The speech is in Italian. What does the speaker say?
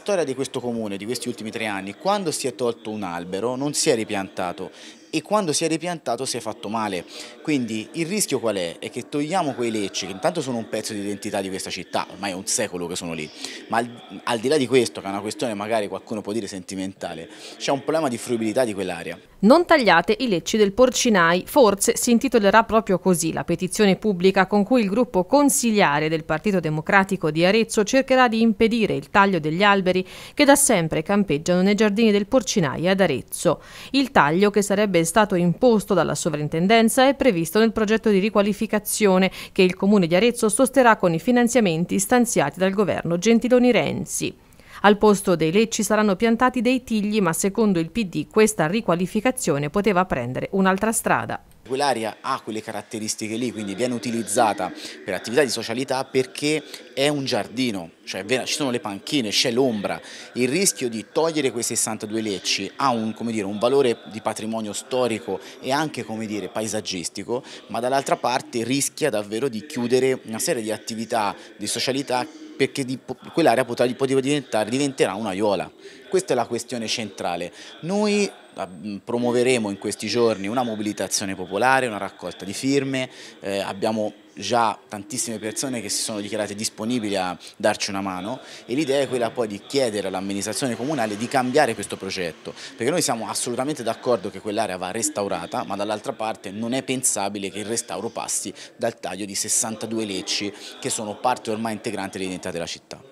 storia di questo comune, di questi ultimi tre anni, quando si è tolto un albero non si è ripiantato e quando si è ripiantato si è fatto male. Quindi il rischio qual è? È che togliamo quei lecci, che intanto sono un pezzo di identità di questa città, ormai è un secolo che sono lì, ma al, al di là di questo, che è una questione magari qualcuno può dire sentimentale, c'è un problema di fruibilità di quell'area. Non tagliate i lecci del Porcinai, forse si intitolerà proprio così la petizione pubblica con cui il gruppo consigliare del Partito Democratico di Arezzo cercherà di impedire il taglio degli alberi che da sempre campeggiano nei giardini del Porcinai ad Arezzo. Il taglio che sarebbe sarebbe stato imposto dalla sovrintendenza è previsto nel progetto di riqualificazione che il Comune di Arezzo sosterrà con i finanziamenti stanziati dal governo Gentiloni Renzi. Al posto dei lecci saranno piantati dei tigli, ma secondo il PD questa riqualificazione poteva prendere un'altra strada. Quell'area ha quelle caratteristiche lì, quindi viene utilizzata per attività di socialità perché è un giardino, cioè ci sono le panchine, c'è l'ombra. Il rischio di togliere quei 62 lecci ha un, dire, un valore di patrimonio storico e anche dire, paesaggistico, ma dall'altra parte rischia davvero di chiudere una serie di attività di socialità perché di, quell'area potrà, diventare, diventerà un'aiola. Questa è la questione centrale. Noi ah, promuoveremo in questi giorni una mobilitazione popolare, una raccolta di firme, eh, abbiamo già tantissime persone che si sono dichiarate disponibili a darci una mano e l'idea è quella poi di chiedere all'amministrazione comunale di cambiare questo progetto perché noi siamo assolutamente d'accordo che quell'area va restaurata ma dall'altra parte non è pensabile che il restauro passi dal taglio di 62 lecci che sono parte ormai integrante dell'identità della città.